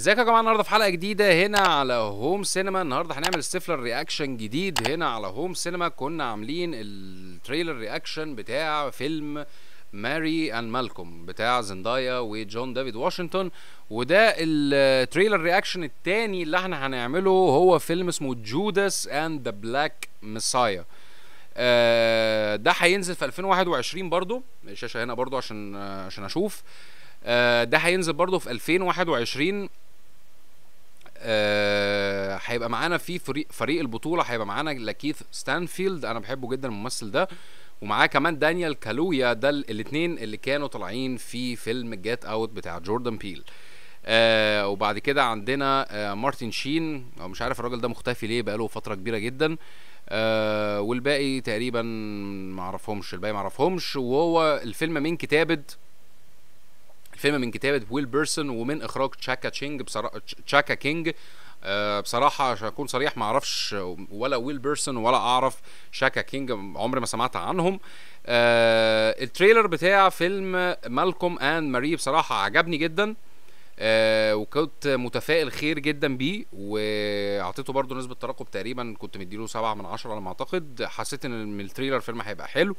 ازيكم يا جماعه النهارده في حلقه جديده هنا على هوم سينما النهارده هنعمل ستيفلر رياكشن جديد هنا على هوم سينما كنا عاملين التريلر رياكشن بتاع فيلم ماري اند مالكوم بتاع زندايا وجون ديفيد واشنطن وده التريلر رياكشن الثاني اللي احنا هنعمله هو فيلم اسمه جوداس اند ذا بلاك ميسايا ده هينزل في 2021 برضو الشاشه هنا برضو عشان آه، عشان اشوف آه، ده هينزل برضو في 2021 آه هيبقى معانا في فريق فريق البطوله هيبقى معانا لاكيث ستانفيلد انا بحبه جدا الممثل ده ومعاه كمان دانيال كالويا ده الاثنين اللي كانوا طالعين في فيلم جيت اوت بتاع جوردن بيل آه وبعد كده عندنا آه مارتن شين او مش عارف الراجل ده مختفي ليه بقاله فتره كبيره جدا آه والباقي تقريبا معرفهمش الباقي معرفهمش وهو الفيلم من كتابه الفيلم من كتابة ويل بيرسون ومن إخراج تشاكا تشينج بصراحة تشاكا كينج آه، بصراحة عشان أكون صريح ما أعرفش ولا ويل بيرسون ولا أعرف شاكا كينج عمري ما سمعت عنهم آه، التريلر بتاع فيلم مالكوم أند ماري بصراحة عجبني جدا آه، وكنت متفائل خير جدا بيه واعطيته برضو نسبة ترقب تقريبا كنت مديله سبعة من عشرة على ما أعتقد حسيت إن من التريلر فيلم هيبقى حلو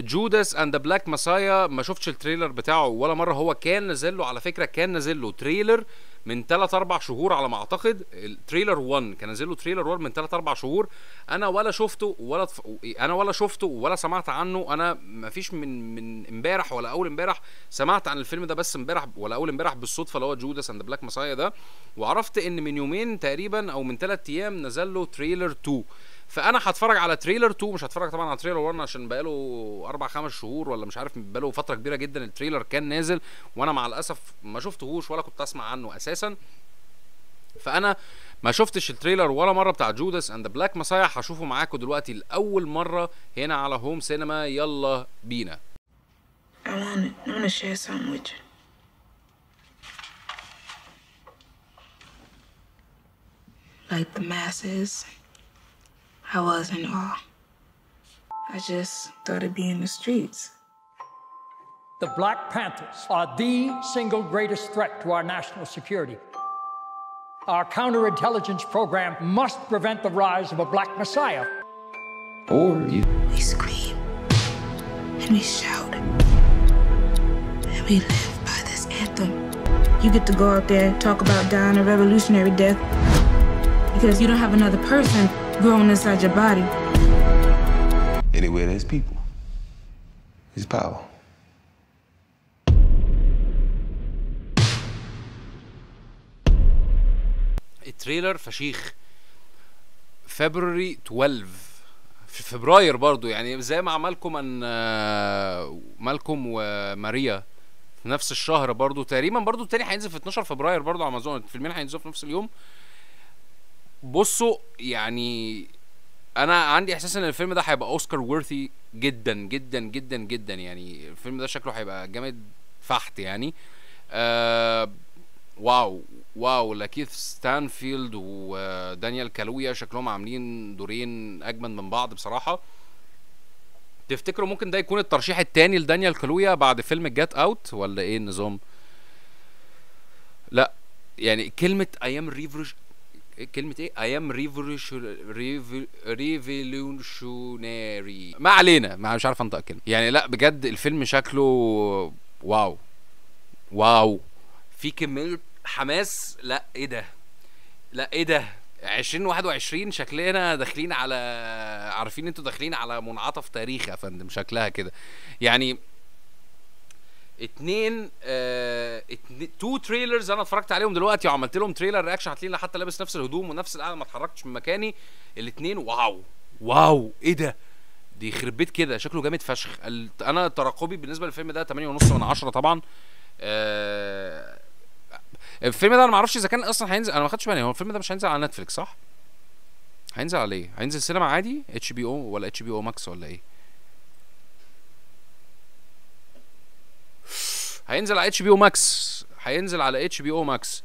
جوداس اند بلاك مسايا ما شفتش التريلر بتاعه ولا مره هو كان نازل له على فكره كان نازل له تريلر من 3 4 شهور على ما اعتقد التريلر 1 كان نازل له تريلر 1 من 3 4 شهور انا ولا شفته ولا تف... انا ولا شفته ولا سمعت عنه انا ما فيش من من امبارح ولا اول امبارح سمعت عن الفيلم ده بس امبارح ولا اول امبارح بالصدفه اللي هو جوداس اند بلاك مسايا ده وعرفت ان من يومين تقريبا او من 3 ايام نزل له تريلر 2 فانا هتفرج على تريلر 2 مش هتفرج طبعا على تريلر 1 عشان بقاله اربع خمس شهور ولا مش عارف بقاله فتره كبيره جدا التريلر كان نازل وانا مع الاسف ما شفتهوش ولا كنت اسمع عنه اساسا فانا ما شفتش التريلر ولا مره بتاع جودس اند بلاك مسايا هشوفه معاكم دلوقتي لاول مره هنا على هوم سينما يلا بينا I want share something with you. Like the masses. I was in awe. I just thought it'd be in the streets. The Black Panthers are the single greatest threat to our national security. Our counterintelligence program must prevent the rise of a black messiah. Or you. We scream, and we shout, and we live by this anthem. You get to go out there, talk about dying a revolutionary death. because you don't have another person growing inside your body. Anywhere there's people, there's power. التريلر فشيخ فبراير 12 في فبراير برضو يعني زي ما عملكم ان مالكم وماريا في نفس الشهر برضو تقريبا برضو التاني هينزل في 12 فبراير برضو على امازون الفيلمين هينزلوا في نفس اليوم بصوا يعني انا عندي احساس ان الفيلم ده هيبقى اوسكار وورثي جدا جدا جدا جدا يعني الفيلم ده شكله هيبقى جامد فحت يعني آه واو واو لاكيث ستانفيلد ودانيال كالويا شكلهم عاملين دورين اجمد من بعض بصراحه تفتكروا ممكن ده يكون الترشيح التاني لدانيال كالويا بعد فيلم جات اوت ولا ايه النظام لا يعني كلمة ايام ريفرج كلمه ايه اي ام ريفولوشنري ما علينا ما مش عارف انطق الكلمه يعني لا بجد الفيلم شكله واو واو في كميه حماس لا ايه ده لا ايه ده 2021 شكلنا داخلين على عارفين انتوا داخلين على منعطف تاريخ يا فندم شكلها كده يعني اتنين اه اتنين تو تريلرز انا اتفرجت عليهم دلوقتي وعملت لهم تريلر رياكشن هتلاقيني حتى لابس نفس الهدوم ونفس القعده ما اتحركتش من مكاني الاتنين واو واو ايه ده دي يخرب بيت كده شكله جامد فشخ انا ترقبي بالنسبه للفيلم ده 8 ونص من 10 طبعا اه الفيلم ده انا ما اعرفش اذا كان اصلا هينزل انا ما خدتش بالي هو الفيلم ده مش هينزل على نتفليكس صح هينزل على ايه هينزل سينما عادي اتش بي او ولا اتش بي او ماكس ولا ايه هينزل على اتش بي او ماكس هينزل على اتش بي او ماكس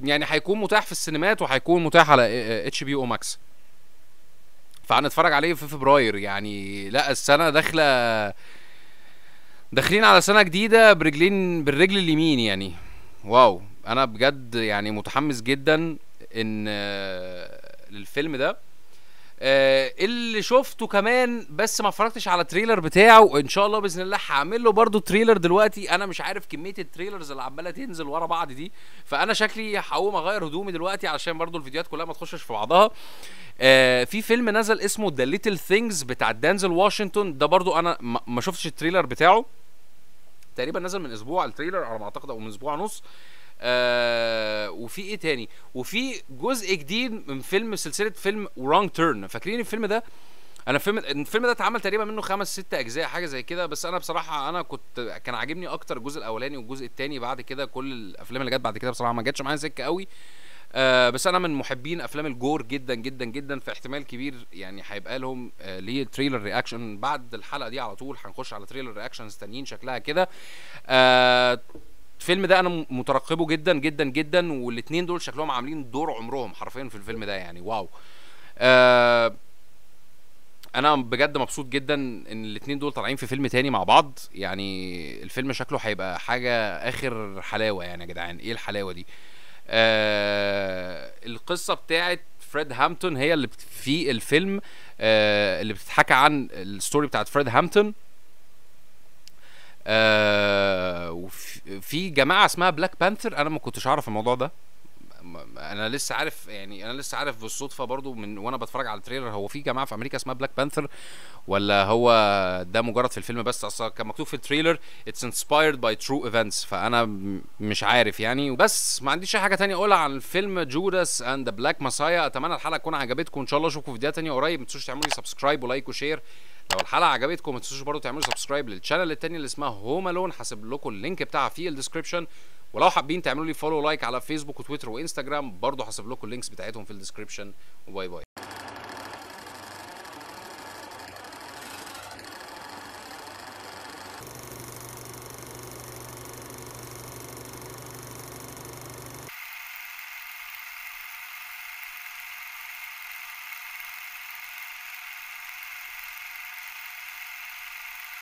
يعني هيكون متاح في السينمات وهيكون متاح على اتش بي او ماكس فهنتفرج عليه في فبراير يعني لا السنه داخله داخلين على سنه جديده برجلين بالرجل اليمين يعني واو انا بجد يعني متحمس جدا ان آه، للفيلم ده آه اللي شفته كمان بس ما اتفرجتش على تريلر بتاعه ان شاء الله باذن الله هعمل له برده تريلر دلوقتي انا مش عارف كميه التريلرز اللي عماله تنزل ورا بعض دي فانا شكلي هقوم اغير هدومي دلوقتي علشان برده الفيديوهات كلها ما تخشش في بعضها آه في فيلم نزل اسمه ذا ليتل ثينجز بتاع دانزل واشنطن ده برده انا ما شفتش التريلر بتاعه تقريبا نزل من اسبوع التريلر على ما اعتقد او من اسبوع ونص آه آه، وفي ايه تاني وفي جزء جديد من فيلم سلسله فيلم رونج تيرن فاكرين الفيلم ده انا الفيلم الفيلم ده اتعمل تقريبا منه خمس ست اجزاء حاجه زي كده بس انا بصراحه انا كنت كان عاجبني اكتر الجزء الاولاني والجزء الثاني بعد كده كل الافلام اللي جت بعد كده بصراحه ما جاتش معايا سكه قوي آه بس انا من محبين افلام الجور جدا جدا جدا فاحتمال كبير يعني هيبقى لهم آه ليه تريلر رياكشن بعد الحلقه دي على طول هنخش على تريلر رياكشنز تانيين شكلها كده آه الفيلم ده انا مترقبه جدا جدا جدا والاثنين دول شكلهم عاملين دور عمرهم حرفيا في الفيلم ده يعني واو آه، انا بجد مبسوط جدا ان الاثنين دول طالعين في فيلم تاني مع بعض يعني الفيلم شكله هيبقى حاجه اخر حلاوه يعني يا جدعان ايه الحلاوه دي آه القصه بتاعت فريد هامبتون هي اللي في الفيلم آه اللي بتتحكى عن الستوري بتاعت فريد هامبتون آه في جماعه اسمها بلاك بانثر انا ما كنتش اعرف الموضوع ده انا لسه عارف يعني انا لسه عارف بالصدفه برضو من وانا بتفرج على التريلر هو في جماعه في امريكا اسمها بلاك بانثر ولا هو ده مجرد في الفيلم بس اصلا كان مكتوب في التريلر اتس انسبايرد باي ترو ايفنتس فانا مش عارف يعني وبس ما عنديش اي حاجه تانية اقولها عن الفيلم جوداس اند بلاك ماسايا اتمنى الحلقه تكون عجبتكم ان شاء الله اشوفكم في فيديوهات تانية قريب ما تنسوش تعملوا لي سبسكرايب ولايك وشير لو الحلقه عجبتكم ما تنسوش برضو تعملوا سبسكرايب للشانل التاني اللي اسمها هوم الون هسيب لكم اللينك بتاعها في الديسكربشن ولو حابين تعملوا لي فولو لايك على فيسبوك وتويتر وانستجرام برضو هسيب لكم اللينكس بتاعتهم في الديسكربشن وباي باي